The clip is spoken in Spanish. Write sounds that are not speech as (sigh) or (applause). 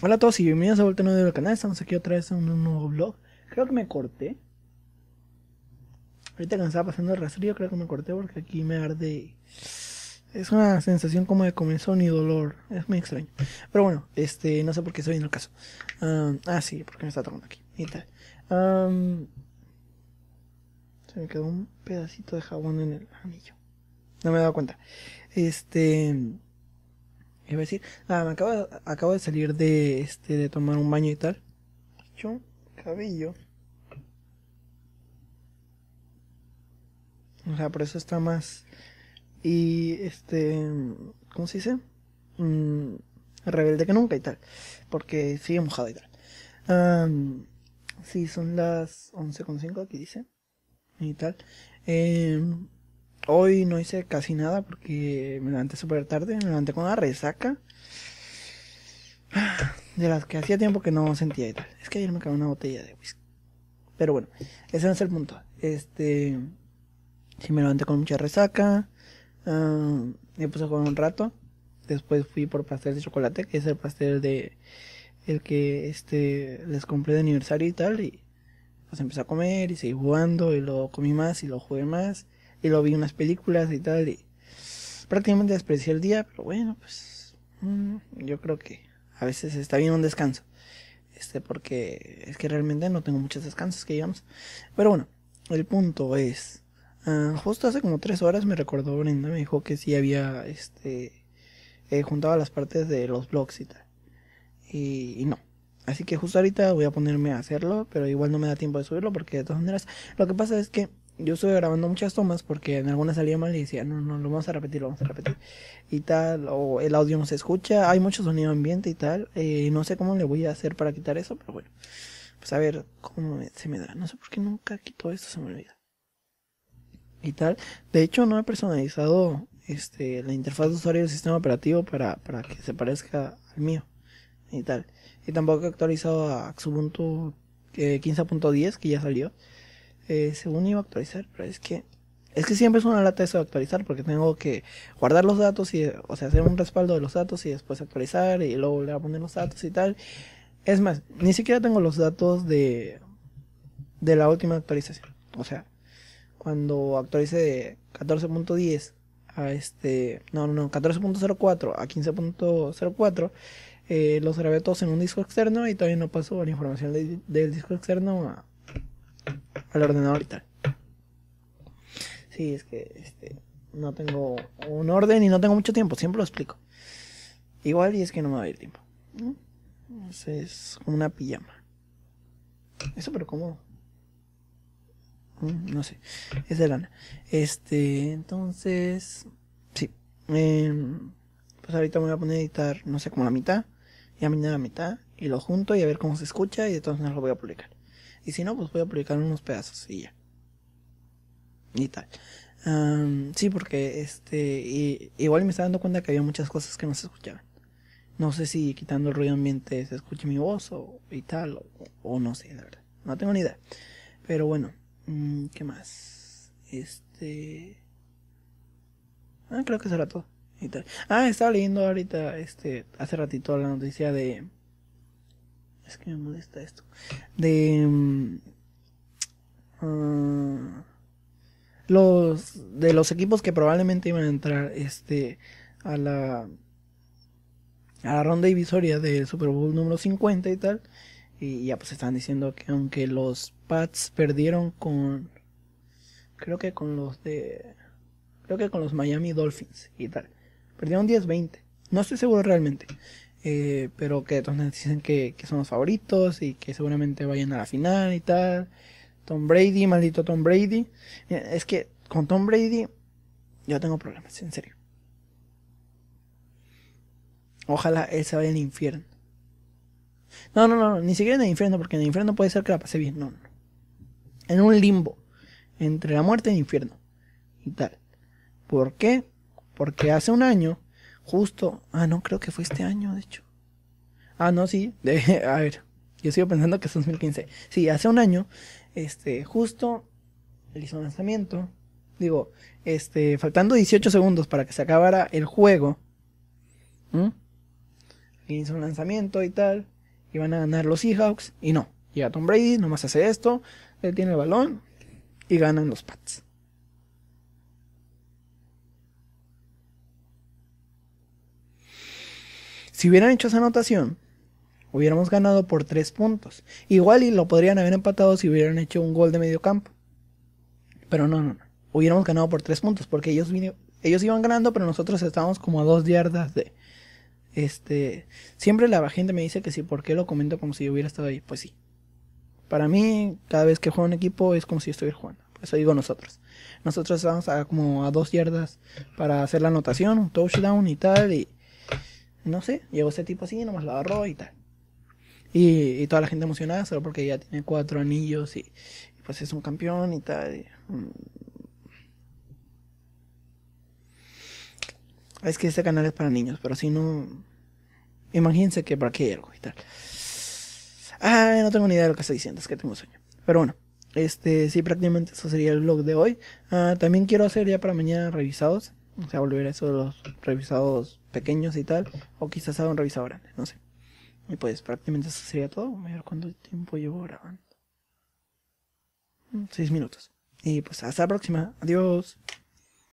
Hola a todos y bienvenidos a vuelta nuevo del canal. Estamos aquí otra vez en un nuevo vlog. Creo que me corté. Ahorita que me estaba pasando el rastrillo, creo que me corté porque aquí me arde. Es una sensación como de comenzón y dolor. Es muy extraño. Pero bueno, este, no sé por qué estoy en el caso. ah, sí, porque me está tocando aquí. Y tal. se me quedó un pedacito de jabón en el anillo. No me he dado cuenta. Este. Es decir, ah, me acabo, acabo de salir de, este, de tomar un baño y tal. Yo, cabello. O sea, por eso está más. Y este. ¿Cómo se dice? Mm, rebelde que nunca y tal. Porque sigue mojado y tal. sí, son las 11.5 aquí dice. Y tal. Eh, Hoy no hice casi nada porque me levanté súper tarde, me levanté con una resaca. De las que hacía tiempo que no sentía y tal. Es que ayer me cagó una botella de whisky. Pero bueno, ese no es el punto. Este. Sí, me levanté con mucha resaca. Ah, me puse a jugar un rato. Después fui por pastel de chocolate, que es el pastel de. El que este les compré de aniversario y tal. Y pues empecé a comer y seguí jugando. Y lo comí más y lo jugué más. Y lo vi en unas películas y tal. Y prácticamente desprecié el día, pero bueno, pues mm, yo creo que a veces está bien un descanso. Este, porque es que realmente no tengo muchos descansos que llevamos. Pero bueno, el punto es, ah, justo hace como tres horas me recordó Brenda, me dijo que sí había, este, eh, juntado las partes de los blogs y tal. y no. Así que justo ahorita voy a ponerme a hacerlo, pero igual no me da tiempo de subirlo porque de todas maneras lo que pasa es que yo estuve grabando muchas tomas porque en alguna salía mal y decía, no, no, lo vamos a repetir, lo vamos a repetir. Y tal, o el audio no se escucha, hay mucho sonido ambiente y tal. Eh, no sé cómo le voy a hacer para quitar eso, pero bueno. Pues a ver cómo se me da. No sé por qué nunca quito esto, se me olvida. Y tal. De hecho, no he personalizado este, la interfaz de usuario del sistema operativo para, para que se parezca al mío. Y tal. Y tampoco he actualizado a Xubuntu 15.10, eh, que ya salió. Eh, según iba a actualizar, pero es que. Es que siempre es una lata eso de actualizar, porque tengo que guardar los datos y, o sea, hacer un respaldo de los datos y después actualizar y luego volver a poner los datos y tal. Es más, ni siquiera tengo los datos de, de la última actualización. O sea, cuando actualice de 14.10 a este, no, no, 14.04 a 15.04, eh, los grabé todos en un disco externo y todavía no paso la información del disco externo a, al ordenador y tal. Sí, es que este, no tengo un orden y no tengo mucho tiempo, siempre lo explico. Igual y es que no me va a ir tiempo. ¿no? Entonces, una pijama. Eso, pero como mm, No sé, es de lana. Este, entonces, sí. Em, pues ahorita me voy a poner a editar, no sé, como la mitad. Ya mañana la mitad. Y lo junto y a ver cómo se escucha y entonces lo voy a publicar. Y si no, pues voy a publicar unos pedazos y ya. Y tal. sí, porque este, y, igual me estaba dando cuenta que había muchas cosas que no se escuchaban. No sé si quitando el ruido ambiente se escucha mi voz o y tal, o, no sé, la verdad. No tengo ni idea. Pero bueno, mm, ¿qué más? Este... Ah, creo que será todo. Y tal. Ah, estaba leyendo ahorita, este, hace ratito la noticia de es que me molesta esto. De. Mm, ah, los. De los equipos que probablemente iban a entrar este, a la. A la ronda divisoria del Super Bowl número 50 y tal. Y ya pues están diciendo que aunque los Pats perdieron con. Creo que con los de. Creo que con los Miami Dolphins y tal. Perdieron 10-20. No estoy seguro realmente. Eh, pero que todos dicen que, son los favoritos y que seguramente vayan a la final y tal. Tom Brady, maldito Tom Brady. es que con Tom Brady yo tengo problemas, en serio. Ojalá él se vaya al infierno. No, no, no, ni siquiera en el infierno, porque en el infierno puede ser que la pase bien, no, no. En un limbo, entre la muerte y el infierno. Y tal. ¿Por qué? Porque hace un año Justo. Ah, no, creo que fue este año, de hecho. Ah, no, sí. (laughs) a ver, yo sigo pensando que es 2015. Sí, hace un año, este, justo él hizo un lanzamiento. Digo, este, faltando 18 segundos para que se acabara el juego. ¿Mm? hizo un lanzamiento y tal. Y van a ganar los Seahawks. Y no. Llega Tom Brady, nomás hace esto. Él tiene el balón. Y ganan los Pats. Si hubieran hecho esa anotación, hubiéramos ganado por tres puntos. Igual y lo podrían haber empatado si hubieran hecho un gol de medio campo. Pero no, no, no. Hubiéramos ganado por tres puntos porque ellos, iban ganando, pero nosotros estábamos como a dos yardas de... Este, siempre la gente me dice que sí, ¿por qué lo comento como si yo hubiera estado ahí? Pues sí. Para mí, cada vez que juego un equipo es como si estuviera jugando. eso digo nosotros. Nosotros estábamos como a dos yardas para hacer la anotación, un touchdown y tal. Y, no sé, llegó ese tipo así, nomás la agarró y tal. Y, toda la gente emocionada solo porque ya tiene cuatro anillos y, pues es un campeón y tal. Mm. Es que este canal es para niños, pero si no... Imagínense que para qué algo y tal. Ah, no tengo ni idea de lo que estoy diciendo, es que tengo sueño. Pero bueno, este, sí, prácticamente eso sería el vlog de hoy. Ah, también quiero hacer ya para mañana revisados. O sea, volver a eso de los revisados pequeños y tal, o quizás haga un revisado grande, no sé. Y pues prácticamente eso sería todo. Voy a ver cuánto tiempo llevo grabando. 6 minutos. Y pues hasta la próxima. Adiós.